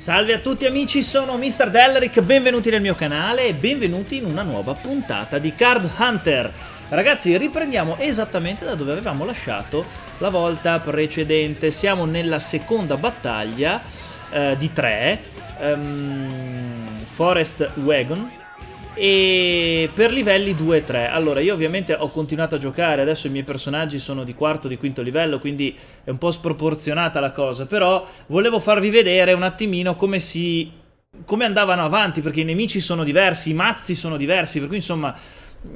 Salve a tutti amici, sono Mr. Delric, benvenuti nel mio canale e benvenuti in una nuova puntata di Card Hunter. Ragazzi, riprendiamo esattamente da dove avevamo lasciato la volta precedente. Siamo nella seconda battaglia eh, di tre, um, Forest Wagon, e per livelli 2 e 3 allora io ovviamente ho continuato a giocare adesso i miei personaggi sono di quarto di quinto livello quindi è un po' sproporzionata la cosa però volevo farvi vedere un attimino come si come andavano avanti perché i nemici sono diversi i mazzi sono diversi per cui insomma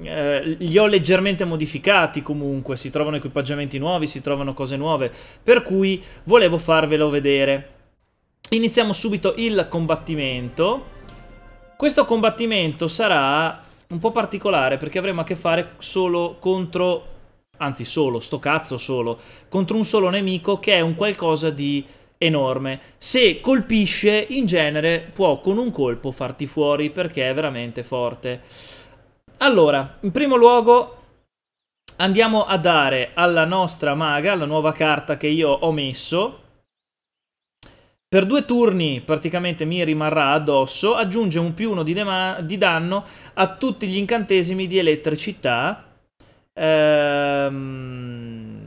eh, li ho leggermente modificati comunque si trovano equipaggiamenti nuovi si trovano cose nuove per cui volevo farvelo vedere iniziamo subito il combattimento questo combattimento sarà un po' particolare perché avremo a che fare solo contro, anzi solo, sto cazzo solo, contro un solo nemico che è un qualcosa di enorme. Se colpisce, in genere può con un colpo farti fuori perché è veramente forte. Allora, in primo luogo andiamo a dare alla nostra maga, la nuova carta che io ho messo, per due turni praticamente mi rimarrà addosso, aggiunge un più uno di, di danno a tutti gli incantesimi di elettricità, ehm,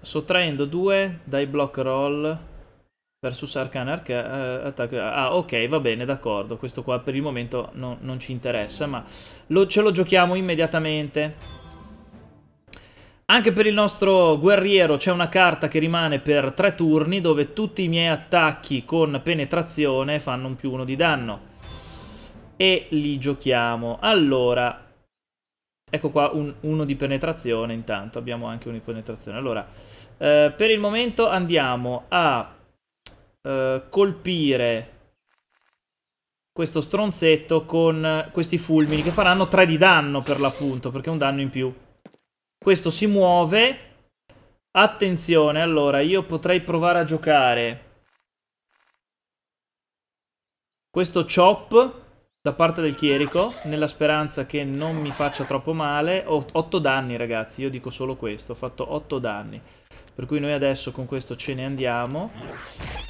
sottraendo due dai block roll versus Arcana Arca uh, eh, Attack. Ah, ok, va bene, d'accordo. Questo qua per il momento no, non ci interessa, ma lo, ce lo giochiamo immediatamente. Anche per il nostro guerriero c'è una carta che rimane per tre turni dove tutti i miei attacchi con penetrazione fanno un più uno di danno. E li giochiamo. Allora, ecco qua un, uno di penetrazione intanto, abbiamo anche uno di penetrazione. Allora, eh, per il momento andiamo a eh, colpire questo stronzetto con questi fulmini che faranno tre di danno per l'appunto, perché è un danno in più. Questo si muove. Attenzione, allora, io potrei provare a giocare questo chop da parte del chierico, nella speranza che non mi faccia troppo male. Ho 8 danni, ragazzi, io dico solo questo, ho fatto 8 danni. Per cui noi adesso con questo ce ne andiamo.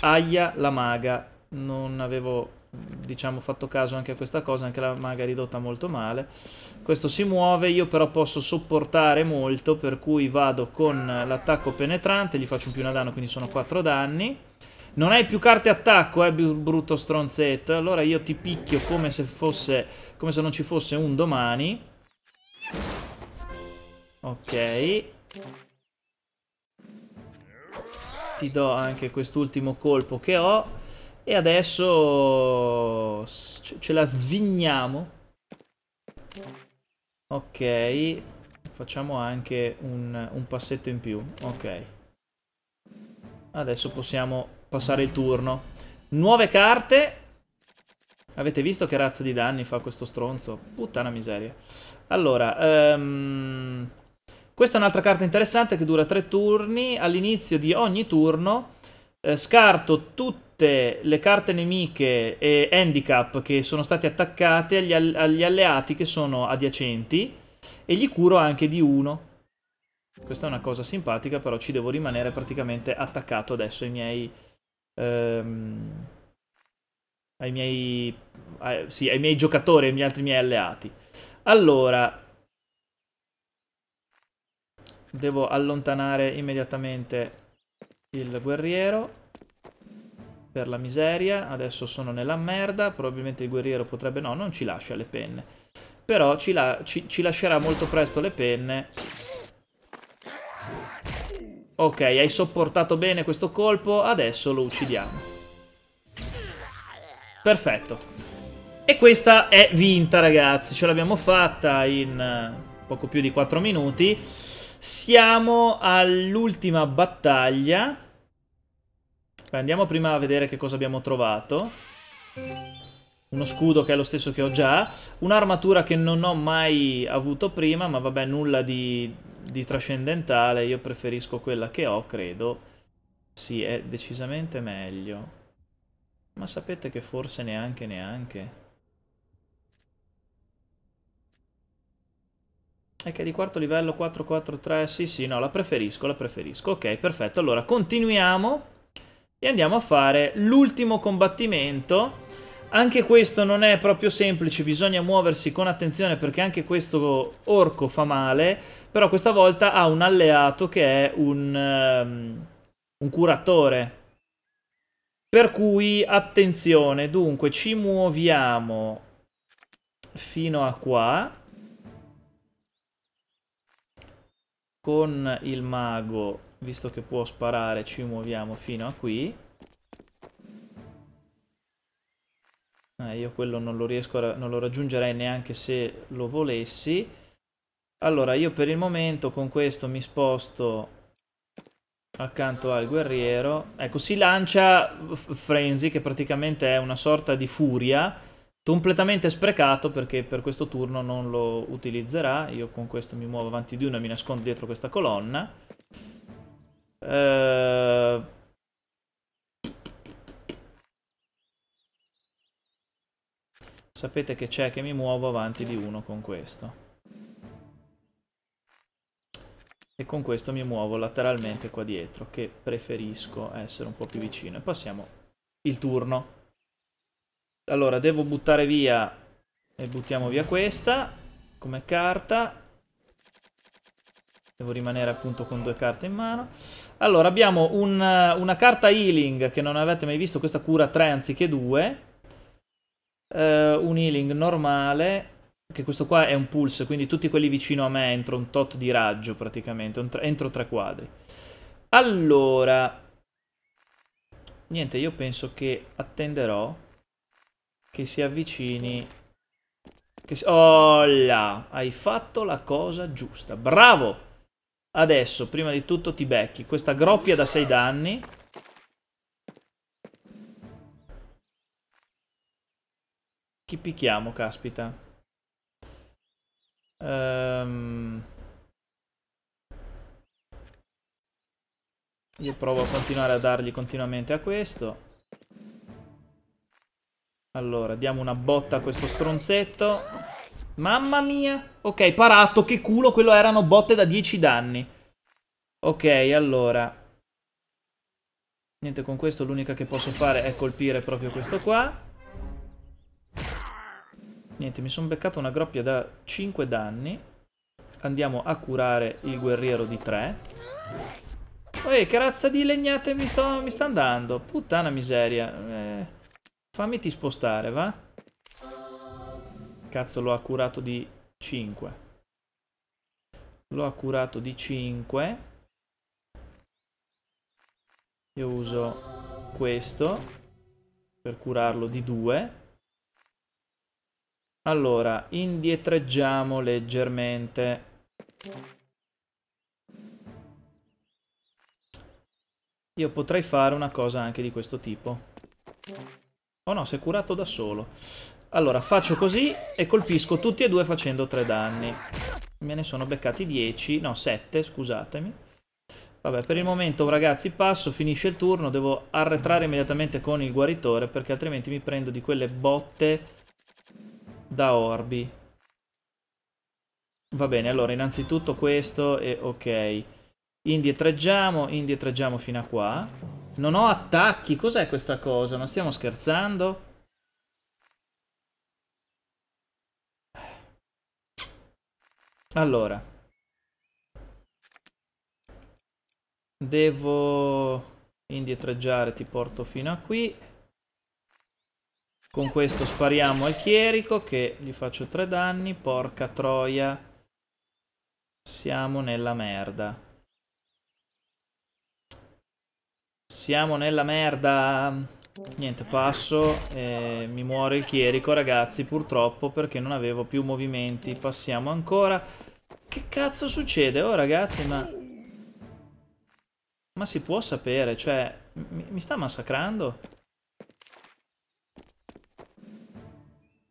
Aia la maga, non avevo diciamo fatto caso anche a questa cosa, anche la maga ridotta molto male. Questo si muove, io però posso sopportare molto, per cui vado con l'attacco penetrante, gli faccio un più una danno, quindi sono 4 danni. Non hai più carte attacco, eh, brutto stronzetto. Allora io ti picchio come se fosse, come se non ci fosse un domani. Ok. Ti do anche quest'ultimo colpo che ho. E adesso ce la svigniamo. Ok, facciamo anche un, un passetto in più. Ok. Adesso possiamo passare il turno. Nuove carte. Avete visto che razza di danni fa questo stronzo? Puttana miseria. Allora, um, questa è un'altra carta interessante che dura tre turni. All'inizio di ogni turno eh, scarto tutte le carte nemiche e handicap che sono state attaccate agli, all agli alleati che sono adiacenti e gli curo anche di uno. Questa è una cosa simpatica, però ci devo rimanere praticamente attaccato adesso ai miei... Ehm, ai miei... Eh, sì, ai miei giocatori ai miei altri miei alleati. Allora... Devo allontanare immediatamente il guerriero per la miseria, adesso sono nella merda, probabilmente il guerriero potrebbe no, non ci lascia le penne. Però ci, la... ci, ci lascerà molto presto le penne. Ok, hai sopportato bene questo colpo, adesso lo uccidiamo. Perfetto. E questa è vinta ragazzi, ce l'abbiamo fatta in eh, poco più di 4 minuti. Siamo all'ultima battaglia Beh, andiamo prima a vedere che cosa abbiamo trovato. Uno scudo che è lo stesso che ho già. Un'armatura che non ho mai avuto prima, ma vabbè, nulla di, di trascendentale. Io preferisco quella che ho, credo. Sì, è decisamente meglio. Ma sapete che forse neanche neanche... È che è di quarto livello 443, sì sì, no, la preferisco, la preferisco. Ok, perfetto, allora continuiamo e andiamo a fare l'ultimo combattimento. Anche questo non è proprio semplice, bisogna muoversi con attenzione perché anche questo orco fa male, però questa volta ha un alleato che è un, um, un curatore. Per cui attenzione, dunque ci muoviamo fino a qua con il mago Visto che può sparare ci muoviamo fino a qui. Eh, io quello non lo, riesco a, non lo raggiungerei neanche se lo volessi. Allora io per il momento con questo mi sposto accanto al guerriero. Ecco, si lancia Frenzy, che praticamente è una sorta di furia, completamente sprecato perché per questo turno non lo utilizzerà. Io con questo mi muovo avanti di una e mi nascondo dietro questa colonna. Eh, sapete che c'è che mi muovo avanti di uno con questo. E con questo mi muovo lateralmente qua dietro, che preferisco essere un po' più vicino. E passiamo il turno. Allora, devo buttare via... E buttiamo via questa come carta Devo rimanere appunto con due carte in mano. Allora, abbiamo un, una carta healing che non avete mai visto, questa cura 3 anziché 2. Uh, eh, un healing normale, che questo qua è un pulse, quindi tutti quelli vicino a me entro un tot di raggio praticamente, entro tre quadri. Allora, niente, io penso che attenderò che si avvicini... Che si... Oh là, hai fatto la cosa giusta, bravo! Adesso, prima di tutto, ti becchi questa groppia da 6 danni. Chi picchiamo, caspita? Um... Io provo a continuare a dargli continuamente a questo. Allora, diamo una botta a questo stronzetto. Mamma mia. Ok, parato, che culo, quello erano botte da 10 danni. Ok, allora. Niente, con questo l'unica che posso fare è colpire proprio questo qua. Niente, mi sono beccato una groppia da 5 danni. Andiamo a curare il guerriero di 3. Ehi, che razza di legnate mi, sto, mi sta andando? Puttana miseria. Eh, fammi ti spostare, va? Cazzo, l'ho accurato di 5. l'ho accurato di 5. Io uso questo per curarlo di 2. Allora, indietreggiamo leggermente. Io potrei fare una cosa anche di questo tipo. Oh no, si è curato da solo. Allora, faccio così e colpisco tutti e due facendo tre danni. Me ne sono beccati 10, no 7, scusatemi. Vabbè, per il momento ragazzi passo, finisce il turno, devo arretrare immediatamente con il guaritore perché altrimenti mi prendo di quelle botte da orbi. Va bene, allora innanzitutto questo e ok. Indietreggiamo, indietreggiamo fino a qua. Non ho attacchi, cos'è questa cosa? Non stiamo scherzando? Allora. Devo indietreggiare, ti porto fino a qui. Con questo spariamo al chierico che gli faccio tre danni. Porca troia. Siamo nella merda. Siamo nella merda. Niente, passo, eh, mi muore il chierico ragazzi, purtroppo, perché non avevo più movimenti. Passiamo ancora. Che cazzo succede? Oh ragazzi, ma... Ma si può sapere, cioè... Mi, mi sta massacrando?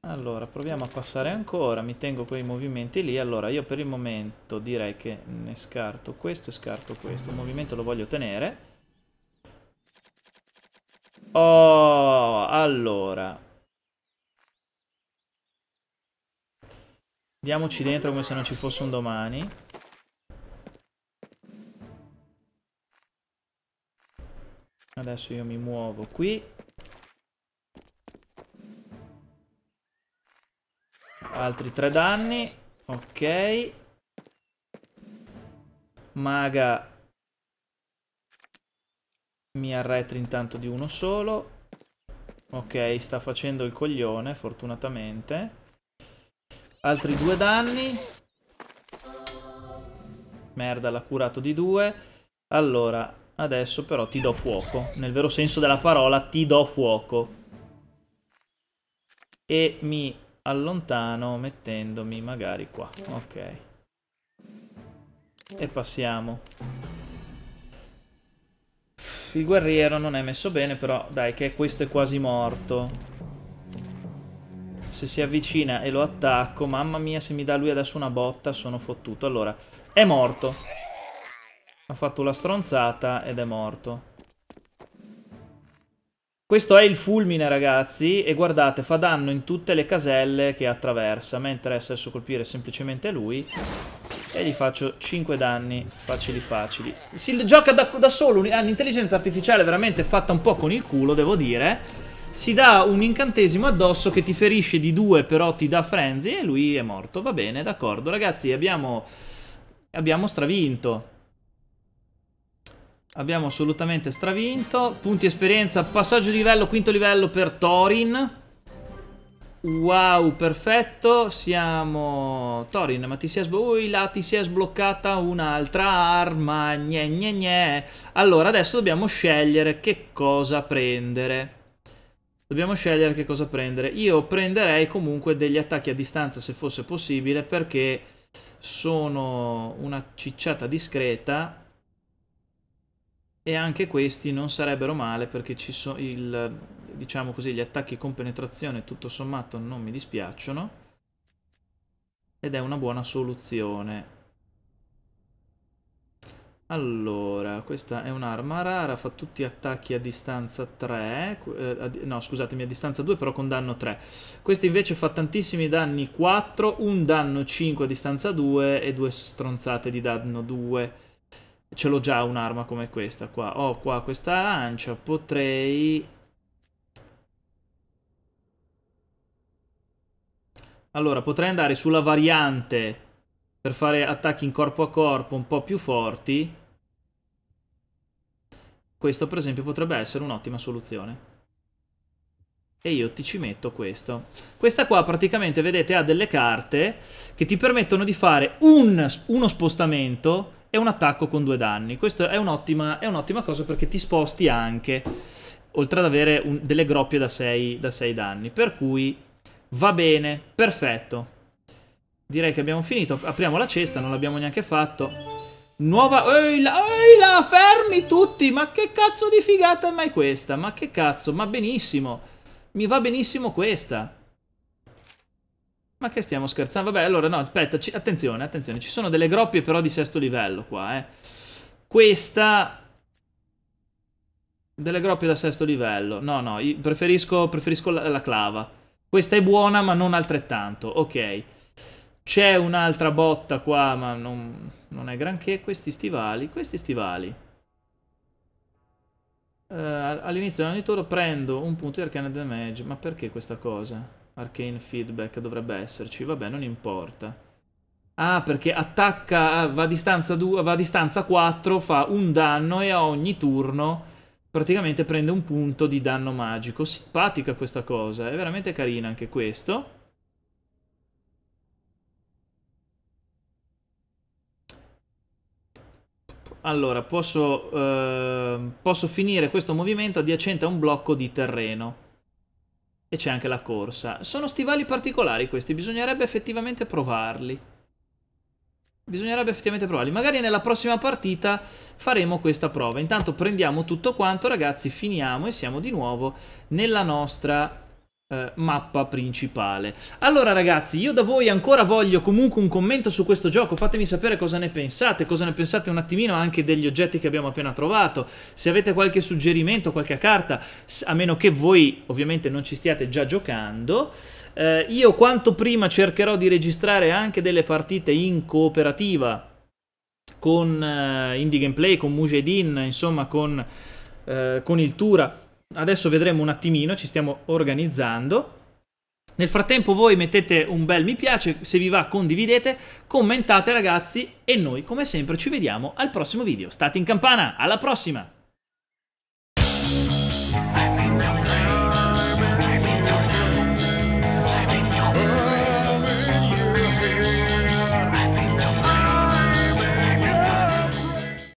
Allora, proviamo a passare ancora, mi tengo quei movimenti lì. Allora, io per il momento direi che ne scarto questo e scarto questo. Il movimento lo voglio tenere. Oh, allora. Diamoci dentro come se non ci fosse un domani. Adesso io mi muovo qui. Altri tre danni. Ok. Maga mi arretro intanto di uno solo. Ok, sta facendo il coglione, fortunatamente. Altri due danni. Merda, l'ha curato di due. Allora, adesso però ti do fuoco. Nel vero senso della parola, ti do fuoco. E mi allontano mettendomi magari qua. Ok. E passiamo. Il guerriero non è messo bene, però dai, che questo è quasi morto. Se si avvicina e lo attacco, mamma mia, se mi dà lui adesso una botta sono fottuto. Allora, è morto. Ha fatto la stronzata ed è morto. Questo è il fulmine ragazzi e guardate fa danno in tutte le caselle che attraversa, a me interessa adesso colpire semplicemente lui e gli faccio 5 danni facili facili. Si gioca da, da solo, ha un'intelligenza artificiale veramente fatta un po' con il culo, devo dire. Si dà un incantesimo addosso che ti ferisce di 2, però ti dà frenzy e lui è morto. Va bene, d'accordo. Ragazzi, abbiamo, abbiamo stravinto. Abbiamo assolutamente stravinto. Punti esperienza, passaggio di livello, quinto livello per Thorin. Wow, perfetto, siamo Torin, ma ti si è, Ui, ti si è sbloccata un'altra arma, gne gne gne. Allora, adesso dobbiamo scegliere che cosa prendere. Dobbiamo scegliere che cosa prendere. Io prenderei comunque degli attacchi a distanza se fosse possibile perché sono una cicciata discreta e anche questi non sarebbero male perché ci sono il, diciamo così, gli attacchi con penetrazione tutto sommato non mi dispiacciono ed è una buona soluzione. Allora, questa è un'arma rara, fa tutti attacchi a distanza 3, eh, a, no scusatemi a distanza 2 però con danno 3. Questa invece fa tantissimi danni 4, un danno 5 a distanza 2 e due stronzate di danno 2 ce l'ho già un'arma come questa qua. Ho qua questa lancia, potrei... Allora, potrei andare sulla variante per fare attacchi in corpo a corpo un po' più forti. Questo, per esempio, potrebbe essere un'ottima soluzione. E io ti ci metto questo. Questa qua praticamente, vedete, ha delle carte che ti permettono di fare un, uno spostamento e un attacco con due danni. Questa è un'ottima, un cosa perché ti sposti anche, oltre ad avere un, delle groppie da 6 danni. Per cui va bene, perfetto. Direi che abbiamo finito. Apriamo la cesta, non l'abbiamo neanche fatto. Nuova... Ehi là, ehi là, fermi tutti! Ma che cazzo di figata è mai questa? Ma che cazzo, ma benissimo. Mi va benissimo questa. Ma che stiamo scherzando? Vabbè, allora no, aspetta, ci, attenzione, attenzione. Ci sono delle groppie però di sesto livello qua, eh. Questa... Delle groppie da sesto livello. No, no, preferisco, preferisco la, la clava. Questa è buona, ma non altrettanto. Ok. C'è un'altra botta qua, ma non, non, è granché. Questi stivali, questi stivali. Uh, All'inizio del ogni turno prendo un punto di arcana damage. Ma perché questa cosa? Arcane feedback dovrebbe esserci. Vabbè, non importa. Ah, perché attacca, va a distanza, 2, va a distanza 4, fa un danno e a ogni turno praticamente prende un punto di danno magico. Simpatica questa cosa, è veramente carina anche questo. Allora, posso, eh, posso finire questo movimento adiacente a un blocco di terreno. E c'è anche la corsa. Sono stivali particolari questi, bisognerebbe effettivamente provarli. Bisognerebbe effettivamente provarli. Magari nella prossima partita faremo questa prova. Intanto prendiamo tutto quanto, ragazzi, finiamo e siamo di nuovo nella nostra eh, mappa principale. Allora ragazzi, io da voi ancora voglio comunque un commento su questo gioco, fatemi sapere cosa ne pensate, cosa ne pensate un attimino anche degli oggetti che abbiamo appena trovato, se avete qualche suggerimento, qualche carta, a meno che voi ovviamente non ci stiate già giocando. Eh, io quanto prima cercherò di registrare anche delle partite in cooperativa con eh, Indie Gameplay, con Mujahideen, insomma con, eh, con il Tura Adesso vedremo un attimino, ci stiamo organizzando. Nel frattempo voi mettete un bel mi piace, se vi va condividete, commentate ragazzi e noi come sempre ci vediamo al prossimo video. State in campana, alla prossima!